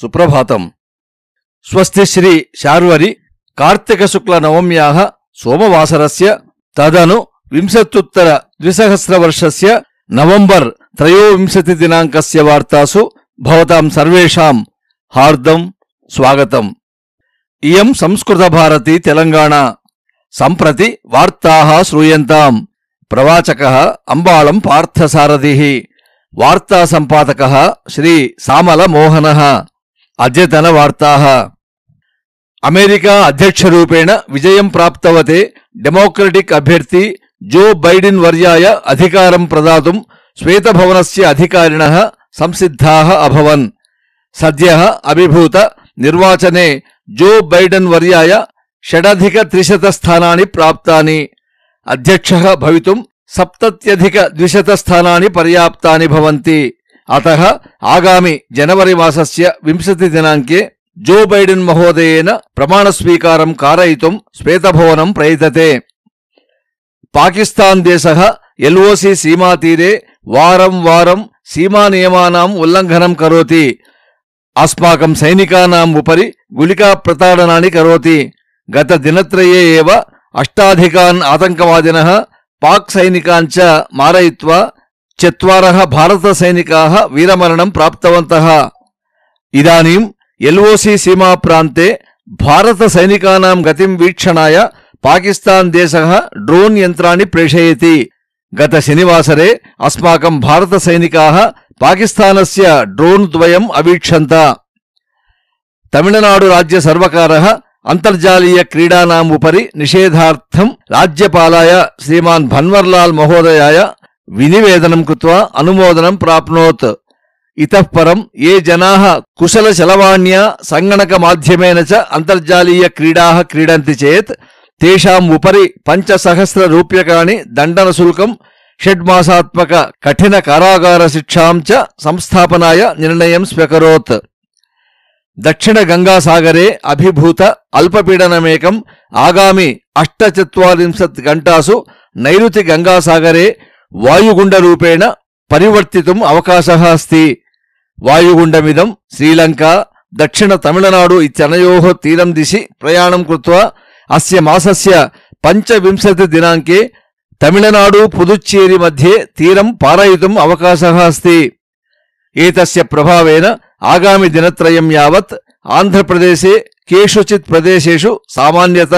సుప్రభాతం స్వస్తి శ్రీ శార్వరి కార్తీక శుక్ల నవమ్యా సోమవాసరస్య తదను వింశత్యుత్తర ద్విసహస్రవర్షస్య నవంబర్ త్రయోవింశతి దినాంకస్య వార్తాసు భవతాం సర్వేషాం హార్దం స్వాగతం ఇయం సంస్కృతభారతి తెలంగాణ సంప్రతి వార్తాః శ్రూయంతాం ప్రవాచకః అంబాళం పార్థసారథిః వార్తాసంపాదకః శ్రీ సామల మోహనః अद्यतन वार्ता अमेरिका रूपेण विजय प्राप्तवते डेमोक्रेटिक अभ्यर्थी जो बैडन वर्याय अधिकारं प्रदातुं श्वेतभवनस्य अधिकारिणः संसिद्धा अभवं सद अभिभूत निर्वाचने जो बैडन वर्याय षडधिकत्रिशतस्थानानि प्राप्तानि अध्यक्ष भवितुं सप्तत्यधिकद्विशतस्थानानि पर्याप्ता ఆగామి జనవరి जनवरी వింశతి దినాంకే జో బైడెన్ महोदयेन ప్రమాణస్వీకారం कारयितुं శ్వేతభవనం ప్రయతతే పాకిస్తాన్ దేశ ఎల్ఓసి సీమాతీరే వారం వారం సీమా సీమానియమానాం ఉల్లంఘనం కరోతి అస్మాకం సైనికానాం ఉపరి గులికా ప్రతాడనాన్ని కరోతి గత దినత్రయే అష్టాధికాన్ ఆతంకవాదిన పాక్ సైనికాంచ మారయిత్వా భారత వీరమరణం भारतसैनिकाः वीरमरणं प्राप्तवन्तः సీమా ప్రాంతే భారత भारतसैनिकानां గతిం వీక్షణాయ పాకిస్తాన్ దేశ డ్రోన్ యంత్రాన్ని ప్రేషయతి గత శనివాసరే అస్మాకం భారత సైనికా పాకిస్తానస్య డ్రోన్ ద్వయం అవీక్షంత తమిళనాడు రాజ్య సర్వకార అంతర్జాలీయ క్రీడానాం ఉపరి నిషేధార్థం రాజ్యపాలాయ శ్రీమాన్ భన్వర్లాల్ మహోదయాయ వినివేదనం కృత్వా అనుమోదనం ప్రాప్నోత్ ఇతః పరం ఏ జనాః కుశలశలవాణ్యా సङ्गणकमाध्यमेन च अन्तर्जालीयक्रीडाः क्रीडन्ति चेत् तेषाम् उपरि पञ्चसहस्ररूप्यकाणि दण्डनशुल्कं षड्मासात्मक कठिनकारागारशिक्षां च संस्थापनाय निर्णयं स्व्यकरोत् దక్షిణగంగాసాగరే అభిభూత అల్పపీడనమేకం ఆగామి అష్టచత్వరింశత్ గంటాసు నైరుతి గంగాసాగరే వాయుగుండరూపేణ పరివర్తితుం అవకాశ అస్తి వాయుగుండమిదం శ్రీలంక దక్షిణ తమిళనాడు ఇతనయో తీరం దిశి ప్రయాణం కృత్వా అస్య మాసస్య పంచవింశతి దినాంకే తమిళనాడు పుదుచ్చేరి మధ్య తీరం పారయితుం అవకాశ అస్తి ఏతస్య ప్రభావేన ఆగామి దినత్రయం యావత్ ఆంధ్రప్రదేశే కేషుచిత్ ప్రదేశు సామాన్యత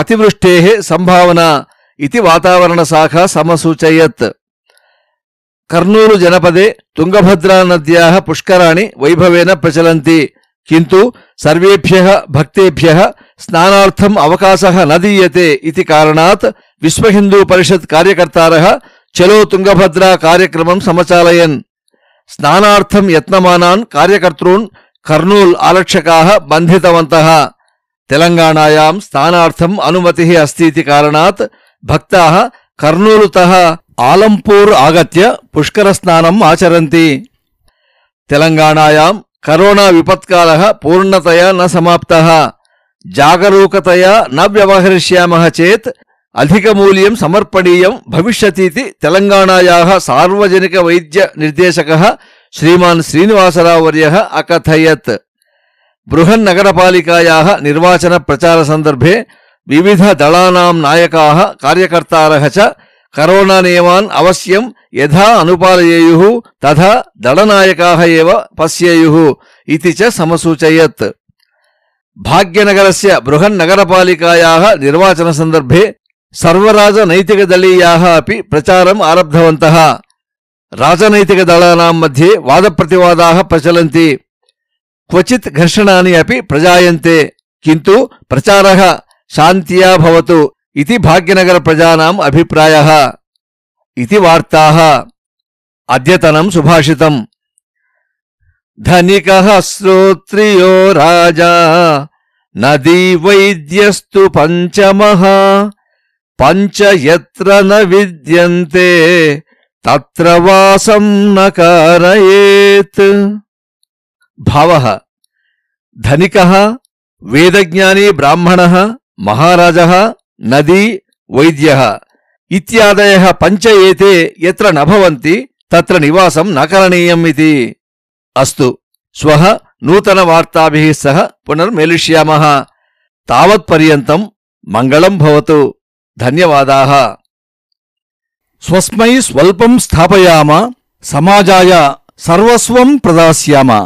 అతివృష్టే సంభావన ఇది వాతావరణ శాఖ సమసూచయత్ కర్నూలు జనపదే తుంగభద్రా నద్యా పుష్కరాణి వైభవేన ప్రచలంతి కింటు సర్వేభ్య భక్తేభ్య స్నానార్థం అవకాశ నదీయతే ఇది కారణాత్ విశ్వహిందూ పరిషత్ కార్యకర్తార చలో తుంగభద్రా కార్యక్రమం సమచాలయన్ స్నానార్థం యత్నమానాన్ కార్యకర్తॄన్ కర్నూల్ ఆలక్షకా బంధితవంత తెలంగాణాయాం స్నానార్థం అనుమతి అస్తి కారణాత్ భక్తాः కర్నూలుతः ఆలంపూర్ ఆగత్య పుష్కరస్నానం ఆచరంతి తెలంగాణాయాం కరోనా విపత్కాల పూర్ణతయా న సమాప్తः జాగరూకతయా న వ్యవహరిష్యామः చేత్ అధికమూల్యం సమర్పణీయం భవిష్యతీతి తెలంగాణాయాः సార్వజనిక వైద్య నిర్దేశక శ్రీమాన్ శ్రీనివాసరావర్య అకథయత్ బృహన్నగరపాలికాయాः నిర్వాచన ప్రచార సందర్భే వివిధ దళానాం నాయకా కార్యకర్తార చ కరోనా నియమాన్ అవశ్యం యథా అనుపాలయేయు తథా దళనాయకా ఏవ పశ్యేయు ఇది చ సమసూచయత్ భాగ్యనగరస్య బృహన్నగరపాలికాయా నిర్వాచన సందర్భే సర్వరాజ నైతిక దళీయాः अपि ప్రచారం ఆరబ్ధవంతः రాజనైతిక దళానాం మధ్యే వాద ప్రచలంతి క్వచిత్ ఘర్షణాని अपि ప్రజాయంతే కింటు ప్రచారः శాంత్యా భవతు ఇది భాగ్యనగర ప్రజానాం అభిప్రాయ ఇది వార్తా అద్యతనం సుభాషితం ధనిక శ్రోత్రియో రాజా నదీ వైద్యస్తు పంచమ పంచ ఎత్ర న విద్యంతే తత్ర వాసం నకారయేత్ భావ ధనిక వేదజ్ఞాని బ్రాహ్మణ మహారాజ నదీ వైద్య ఇత్యాదయ పంచ ఏతే ఎత్ర నభవంతి తత్ర నివాసం నకరణీయం ఇది అస్తు శ్వ వార్తాభి సహ పునర్మేలిష్యామः తావత్పర్యంతం మంగళం భవతు ధన్యవాదాः స్వస్మై స్వల్పం స్థాపయామ సమాజాయ సర్వస్వం ప్రదాస్యామ